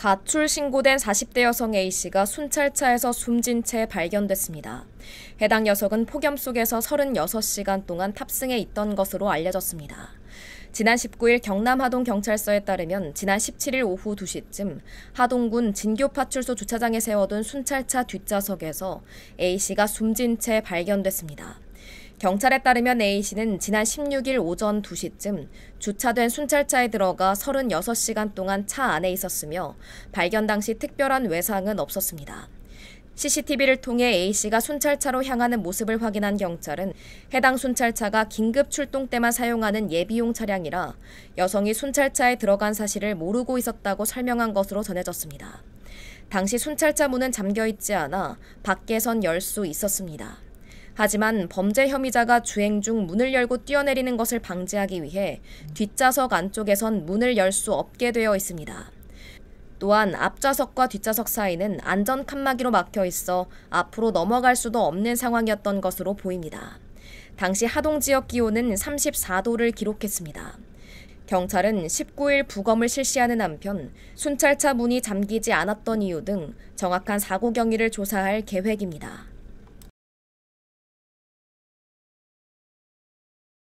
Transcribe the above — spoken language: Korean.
가출 신고된 40대 여성 A씨가 순찰차에서 숨진 채 발견됐습니다. 해당 녀석은 폭염 속에서 36시간 동안 탑승해 있던 것으로 알려졌습니다. 지난 19일 경남 하동 경찰서에 따르면 지난 17일 오후 2시쯤 하동군 진교파출소 주차장에 세워둔 순찰차 뒷좌석에서 A씨가 숨진 채 발견됐습니다. 경찰에 따르면 A씨는 지난 16일 오전 2시쯤 주차된 순찰차에 들어가 36시간 동안 차 안에 있었으며 발견 당시 특별한 외상은 없었습니다. CCTV를 통해 A씨가 순찰차로 향하는 모습을 확인한 경찰은 해당 순찰차가 긴급 출동 때만 사용하는 예비용 차량이라 여성이 순찰차에 들어간 사실을 모르고 있었다고 설명한 것으로 전해졌습니다. 당시 순찰차 문은 잠겨 있지 않아 밖에선 열 수 있었습니다. 하지만 범죄 혐의자가 주행 중 문을 열고 뛰어내리는 것을 방지하기 위해 뒷좌석 안쪽에선 문을 열 수 없게 되어 있습니다. 또한 앞좌석과 뒷좌석 사이는 안전 칸막이로 막혀 있어 앞으로 넘어갈 수도 없는 상황이었던 것으로 보입니다. 당시 하동 지역 기온은 34도를 기록했습니다. 경찰은 19일 부검을 실시하는 한편 순찰차 문이 잠기지 않았던 이유 등 정확한 사고 경위를 조사할 계획입니다.